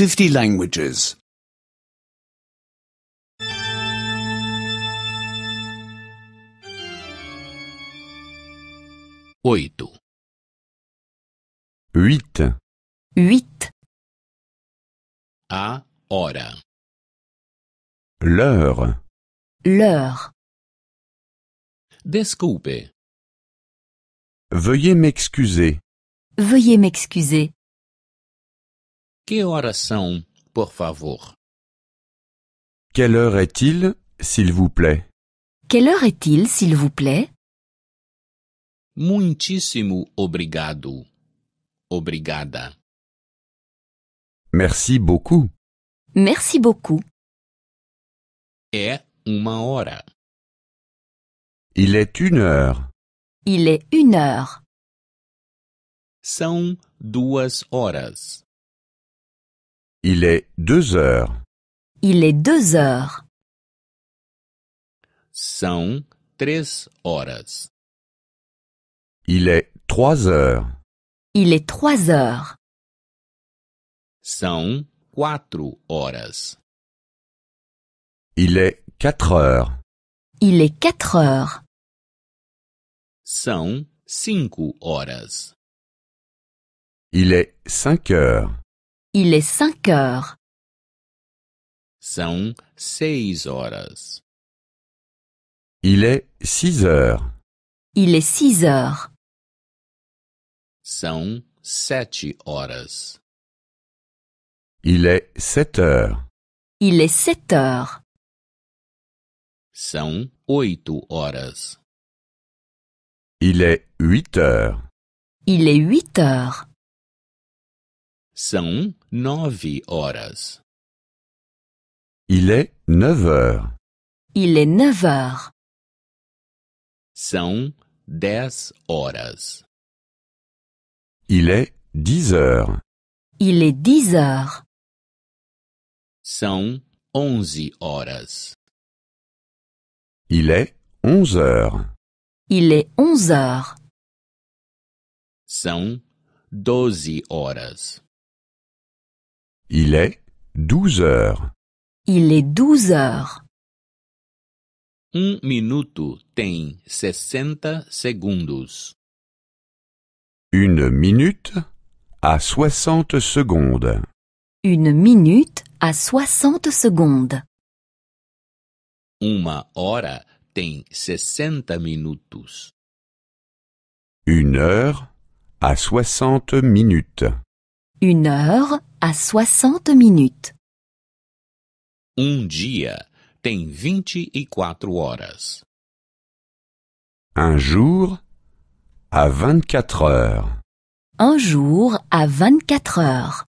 50 languages. 8 8 8 a hora, L'heure. L'heure. Desculpe, Veuillez m'excuser. Veuillez m'excuser. Que horas são, por favor? Quelle heure est-il, s'il vous plaît? Quelle heure est-il, s'il vous plaît? Muitíssimo obrigado. Obrigada. Merci beaucoup. Merci beaucoup. É uma hora. Il est une heure. Il est une heure. São duas horas. Il est deux heures. Il est deux heures. São três horas. Il est trois heures. Il est trois heures. São quatro horas. Il est quatre heures. Il est quatre heures. São cinco horas. Il est cinq heures. Il est cinq heures. São seis horas. Il est six heures. Il est six heures. São sete horas. Il est sept heures. Il est sept heures. São oito horas. Il est huit heures. Il est huit heures. São nove horas. Il est neuf heures. Il est neuf heures. São dez horas. Il est dix heures. Il est dix heures. sont onze horas. Il est onze heures. Il est onze heures. São doze horas. Il est douze heures. Il est douze heures. Un um minuto tem sessenta segundos. Une minute à soixante secondes. Une minute à soixante secondes. Uma hora tem sessenta minutos. Une heure à soixante minutes. Une heure à soixante minutes. Um dia tem vinte e quatro horas. Un jour à vingt-quatre heures. Un jour à vingt-quatre heures.